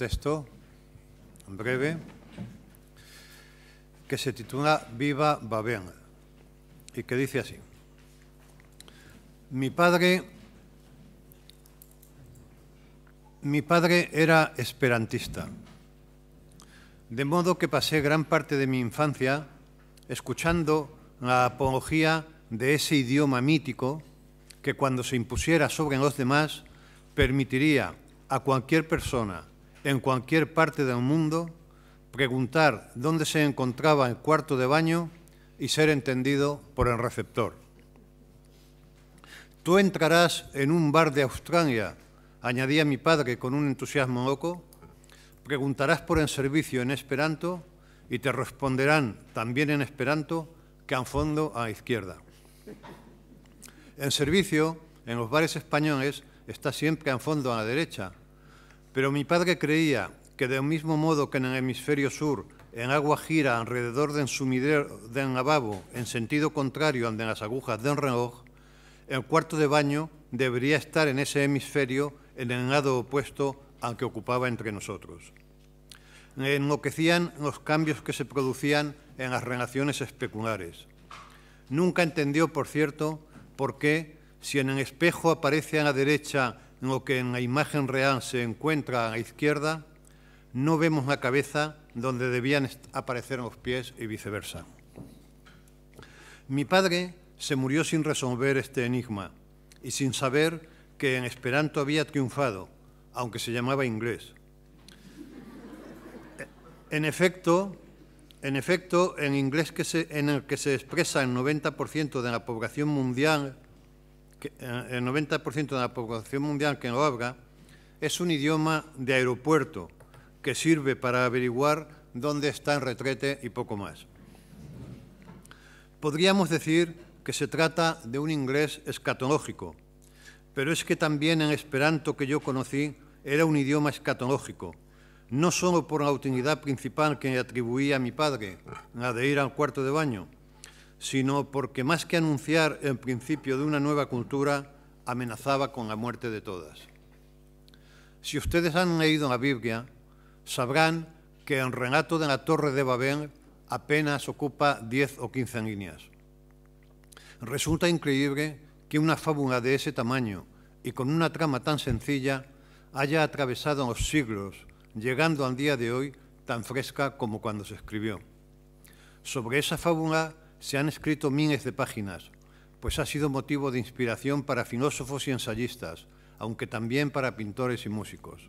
texto en breve que se titula Viva Babén y que dice así. Mi padre, mi padre era esperantista, de modo que pasé gran parte de mi infancia escuchando la apología de ese idioma mítico que cuando se impusiera sobre los demás permitiría a cualquier persona en cualquier parte del mundo, preguntar dónde se encontraba el cuarto de baño y ser entendido por el receptor. Tú entrarás en un bar de Australia, añadía mi padre con un entusiasmo loco, preguntarás por el servicio en esperanto y te responderán también en esperanto que en fondo a la izquierda. El servicio en los bares españoles está siempre en fondo a la derecha, pero mi padre creía que del mismo modo que en el hemisferio sur en agua gira alrededor del sumidero del lavabo en sentido contrario al de las agujas del reloj, el cuarto de baño debería estar en ese hemisferio en el lado opuesto al que ocupaba entre nosotros. enloquecían los cambios que se producían en las relaciones especulares. Nunca entendió, por cierto, por qué, si en el espejo aparece a la derecha lo que en la imagen real se encuentra a la izquierda, no vemos la cabeza donde debían aparecer los pies y viceversa. Mi padre se murió sin resolver este enigma y sin saber que en Esperanto había triunfado, aunque se llamaba inglés. E, en efecto, en efecto, en inglés que se, en el que se expresa el 90% de la población mundial eh, el 90% de la población mundial que lo habla es un idioma de aeropuerto que sirve para averiguar dónde está en retrete y poco más. Podríamos decir que se trata de un inglés escatológico, pero es que también el esperanto que yo conocí era un idioma escatológico, no solo por la utilidad principal que le atribuía a mi padre, la de ir al cuarto de baño, sino porque más que anunciar el principio de una nueva cultura, amenazaba con la muerte de todas. Si ustedes han leído la Biblia, sabrán que el relato de la Torre de Babel apenas ocupa 10 o 15 líneas. Resulta increíble que una fábula de ese tamaño y con una trama tan sencilla haya atravesado los siglos, llegando al día de hoy tan fresca como cuando se escribió. Sobre esa fábula se han escrito miles de páginas, pues ha sido motivo de inspiración para filósofos y ensayistas, aunque también para pintores y músicos.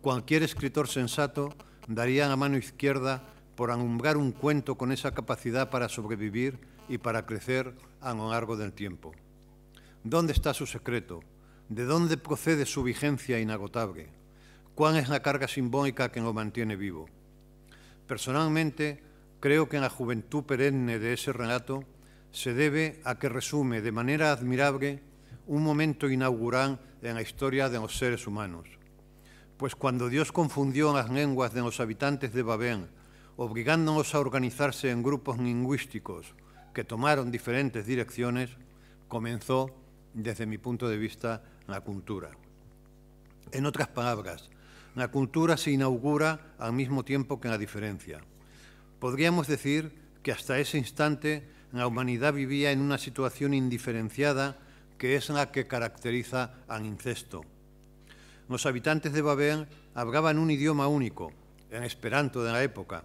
Cualquier escritor sensato daría la mano izquierda por alumbrar un cuento con esa capacidad para sobrevivir y para crecer a lo largo del tiempo. ¿Dónde está su secreto? ¿De dónde procede su vigencia inagotable? ¿Cuál es la carga simbólica que lo mantiene vivo? Personalmente, Creo que en la juventud perenne de ese relato se debe a que resume de manera admirable un momento inaugural en la historia de los seres humanos. Pues cuando Dios confundió las lenguas de los habitantes de Babel, obligándonos a organizarse en grupos lingüísticos que tomaron diferentes direcciones, comenzó, desde mi punto de vista, la cultura. En otras palabras, la cultura se inaugura al mismo tiempo que la diferencia. Podríamos decir que hasta ese instante la humanidad vivía en una situación indiferenciada que es la que caracteriza al incesto. Los habitantes de Babel hablaban un idioma único, el esperanto de la época,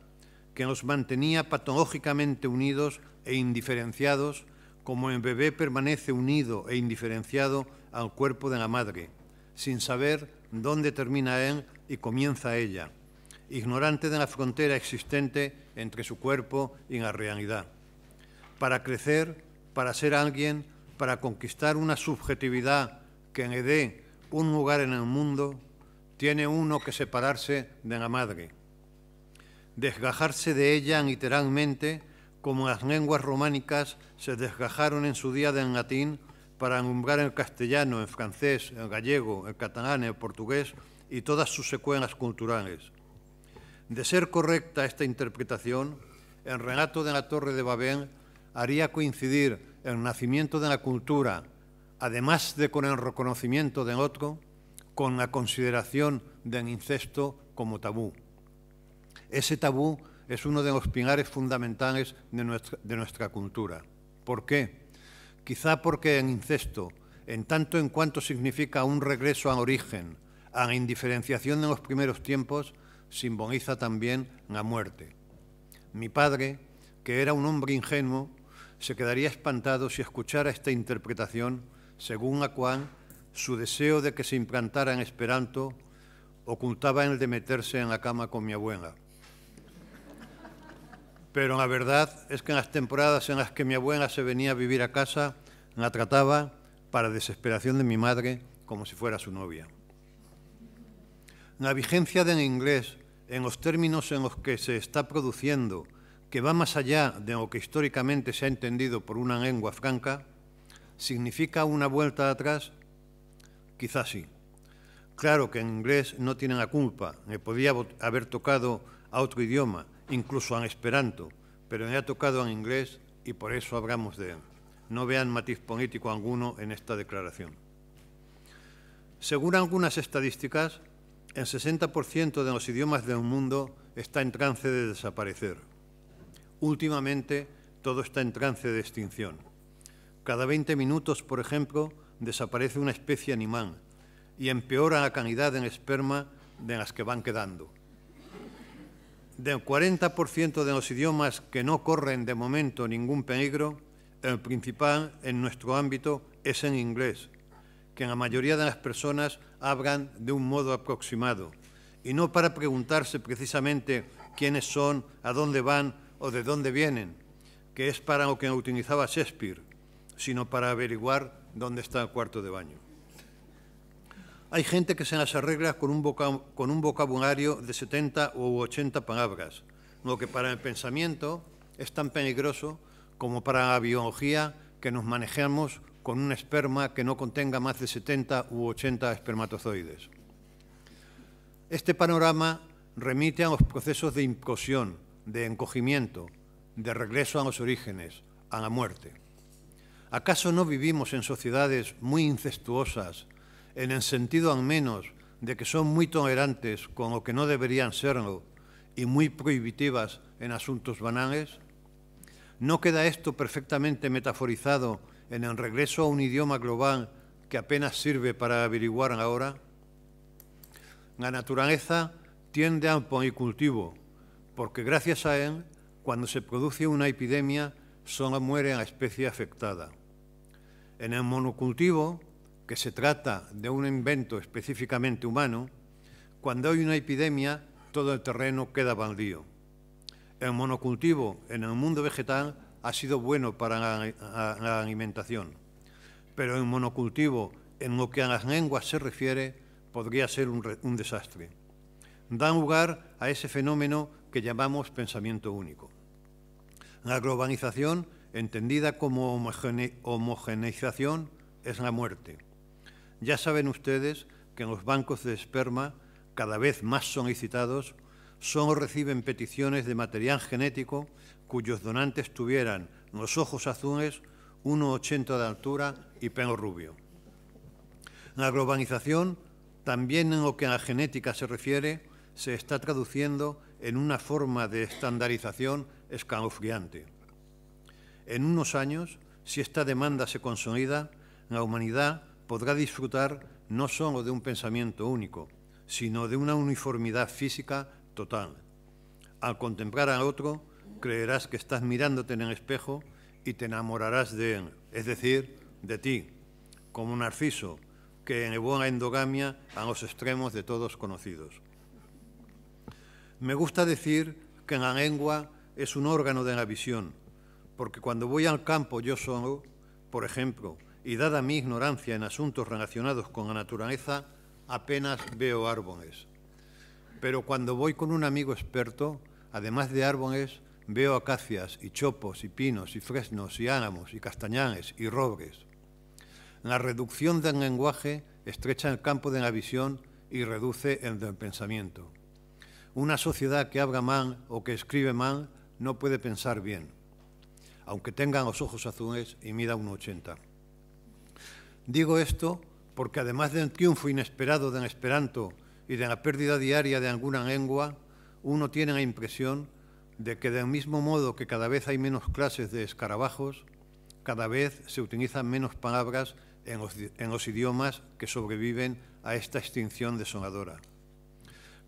que los mantenía patológicamente unidos e indiferenciados, como el bebé permanece unido e indiferenciado al cuerpo de la madre, sin saber dónde termina él y comienza ella, ignorante de la frontera existente entre su cuerpo y la realidad, para crecer, para ser alguien, para conquistar una subjetividad que le dé un lugar en el mundo, tiene uno que separarse de la madre, desgajarse de ella literalmente como las lenguas románicas se desgajaron en su día del latín para alumbrar el castellano, el francés, el gallego, el catalán, el portugués y todas sus secuelas culturales de ser correcta esta interpretación, el relato de la Torre de Babel haría coincidir el nacimiento de la cultura, además de con el reconocimiento de otro, con la consideración del incesto como tabú. Ese tabú es uno de los pilares fundamentales de nuestra, de nuestra cultura. ¿Por qué? Quizá porque el incesto, en tanto en cuanto significa un regreso al origen, a la indiferenciación de los primeros tiempos, simboliza también la muerte. Mi padre, que era un hombre ingenuo, se quedaría espantado si escuchara esta interpretación según la cual su deseo de que se implantara en Esperanto ocultaba en el de meterse en la cama con mi abuela. Pero la verdad es que en las temporadas en las que mi abuela se venía a vivir a casa, la trataba, para desesperación de mi madre, como si fuera su novia. La vigencia del inglés en los términos en los que se está produciendo, que va más allá de lo que históricamente se ha entendido por una lengua franca, significa una vuelta atrás? Quizás sí. Claro que en inglés no tienen la culpa, Me podía haber tocado a otro idioma, incluso al esperanto, pero me ha tocado en inglés y por eso hablamos de él. No vean matiz político alguno en esta declaración. Según algunas estadísticas, el 60% de los idiomas del mundo está en trance de desaparecer. Últimamente, todo está en trance de extinción. Cada 20 minutos, por ejemplo, desaparece una especie animal y empeora la calidad en esperma de las que van quedando. Del 40% de los idiomas que no corren de momento ningún peligro, el principal en nuestro ámbito es en inglés, que la mayoría de las personas hablan de un modo aproximado y no para preguntarse precisamente quiénes son, a dónde van o de dónde vienen, que es para lo que utilizaba Shakespeare, sino para averiguar dónde está el cuarto de baño. Hay gente que se las arregla con un, con un vocabulario de 70 u 80 palabras, lo que para el pensamiento es tan peligroso como para la biología que nos manejamos con un esperma que no contenga más de 70 u 80 espermatozoides. Este panorama remite a los procesos de implosión, de encogimiento, de regreso a los orígenes, a la muerte. ¿Acaso no vivimos en sociedades muy incestuosas, en el sentido al menos de que son muy tolerantes con lo que no deberían serlo y muy prohibitivas en asuntos banales? ¿No queda esto perfectamente metaforizado en el regreso a un idioma global que apenas sirve para averiguar ahora? La naturaleza tiende a al monocultivo, porque gracias a él, cuando se produce una epidemia, solo muere la especie afectada. En el monocultivo, que se trata de un invento específicamente humano, cuando hay una epidemia, todo el terreno queda baldío. El monocultivo en el mundo vegetal ha sido bueno para la, alimentación, pero en monocultivo, en lo que a las lenguas se refiere, podría ser un, desastre. Dan lugar a ese fenómeno que llamamos pensamiento único. La globalización, entendida como homogeneización, es la muerte. Ya saben ustedes que en los bancos de esperma, cada vez más solicitados, son o reciben peticiones de material genético cuyos donantes tuvieran los ojos azules, 1,80 de altura y pelo rubio. La globalización, también en lo que a la genética se refiere, se está traduciendo en una forma de estandarización escalofriante. En unos años, si esta demanda se consolida, la humanidad podrá disfrutar no solo de un pensamiento único, sino de una uniformidad física total. Al contemplar al otro, creerás que estás mirándote en el espejo y te enamorarás de él, es decir, de ti, como un narciso que el la endogamia a los extremos de todos conocidos. Me gusta decir que la lengua es un órgano de la visión, porque cuando voy al campo yo solo, por ejemplo, y dada mi ignorancia en asuntos relacionados con la naturaleza, apenas veo árboles. Pero cuando voy con un amigo experto, además de árboles, veo acacias y chopos y pinos y fresnos y ánamos y castañanes y robles. La reducción del lenguaje estrecha el campo de la visión y reduce el del pensamiento. Una sociedad que habla mal o que escribe mal no puede pensar bien, aunque tengan los ojos azules y mida 1,80. Digo esto porque además del triunfo inesperado del esperanto y de la pérdida diaria de alguna lengua, uno tiene la impresión de que del mismo modo que cada vez hay menos clases de escarabajos, cada vez se utilizan menos palabras en los, idiomas que sobreviven a esta extinción desoladora.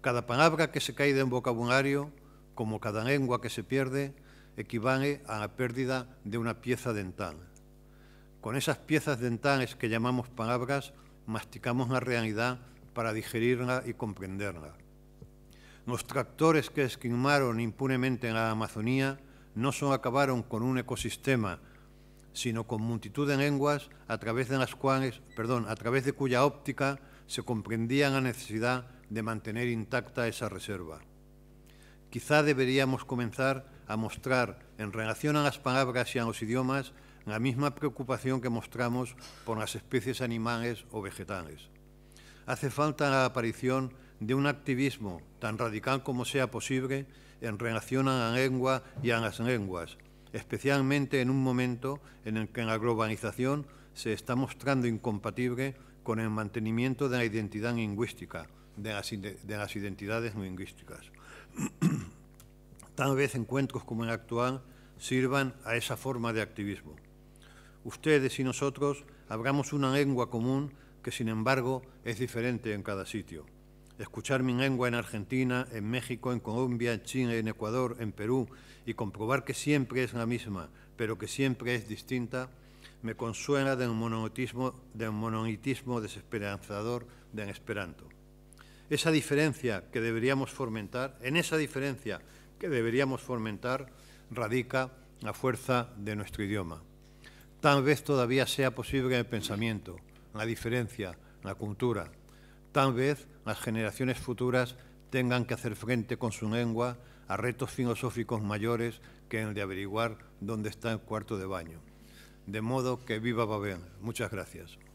Cada palabra que se cae de un vocabulario, como cada lengua que se pierde, equivale a la pérdida de una pieza dental. Con esas piezas dentales que llamamos palabras, masticamos la realidad para digerirla y comprenderla. Los tractores que esquimaron impunemente en la Amazonía no solo acabaron con un ecosistema, sino con multitud de lenguas a través de las cuales, perdón, a través de cuya óptica se comprendía la necesidad de mantener intacta esa reserva. Quizá deberíamos comenzar a mostrar, en relación a las palabras y a los idiomas, la misma preocupación que mostramos por las especies animales o vegetales hace falta la aparición de un activismo tan radical como sea posible en relación a la lengua y a las lenguas, especialmente en un momento en el que la globalización se está mostrando incompatible con el mantenimiento de la identidad lingüística, de las, las identidades lingüísticas. Tal vez encuentros como el actual sirvan a esa forma de activismo. Ustedes y nosotros hablamos una lengua común que sin embargo es diferente en cada sitio. Escuchar mi lengua en Argentina, en México, en Colombia, en China, en Ecuador, en Perú y comprobar que siempre es la misma, pero que siempre es distinta, me consuela del un del desesperanzador del esperanto. Esa diferencia que deberíamos fomentar, en esa diferencia que deberíamos fomentar, radica la fuerza de nuestro idioma. Tal vez todavía sea posible el pensamiento, la diferencia, la cultura. Tal vez las generaciones futuras tengan que hacer frente con su lengua a retos filosóficos mayores que el de averiguar dónde está el cuarto de baño. De modo que viva Babel. Muchas gracias.